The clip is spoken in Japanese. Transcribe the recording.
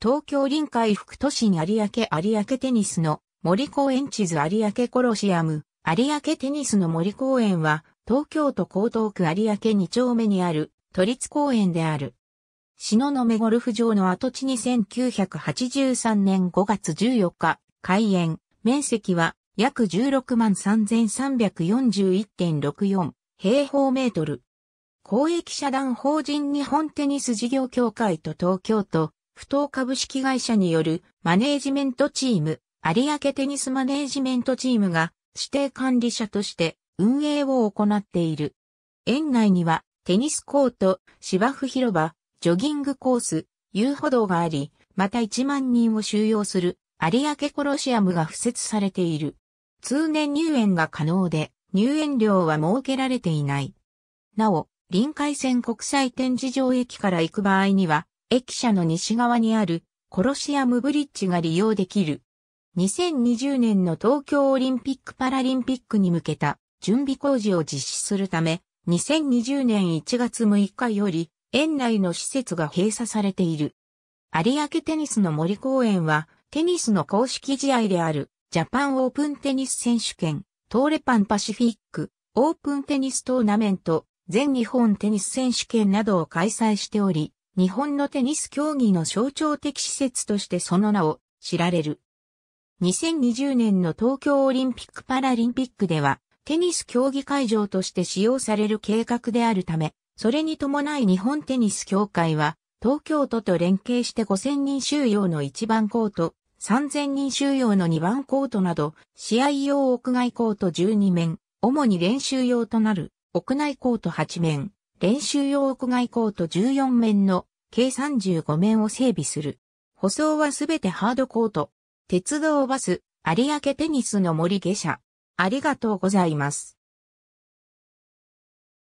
東京臨海副都心有明有明テニスの森公園地図有明コロシアム有明テニスの森公園は東京都江東区有明2丁目にある都立公園である。篠の目ゴルフ場の跡地に1983年5月14日開園。面積は約16万3341.64平方メートル。公益社団法人日本テニス事業協会と東京都不当株式会社によるマネージメントチーム、有明テニスマネージメントチームが指定管理者として運営を行っている。園内にはテニスコート、芝生広場、ジョギングコース、遊歩道があり、また1万人を収容する有明コロシアムが付設されている。通年入園が可能で、入園料は設けられていない。なお、臨海線国際展示場駅から行く場合には、駅舎の西側にあるコロシアムブリッジが利用できる。2020年の東京オリンピック・パラリンピックに向けた準備工事を実施するため、2020年1月6日より園内の施設が閉鎖されている。有明テニスの森公園はテニスの公式試合であるジャパンオープンテニス選手権、トーレパンパシフィック、オープンテニストーナメント、全日本テニス選手権などを開催しており、日本のテニス競技の象徴的施設としてその名を知られる。2020年の東京オリンピック・パラリンピックでは、テニス競技会場として使用される計画であるため、それに伴い日本テニス協会は、東京都と連携して5000人収容の1番コート、3000人収容の2番コートなど、試合用屋外コート12面、主に練習用となる、屋内コート8面、練習用屋外コート14面の計35面を整備する。舗装はすべてハードコート。鉄道バス、有明テニスの森下車。ありがとうございます。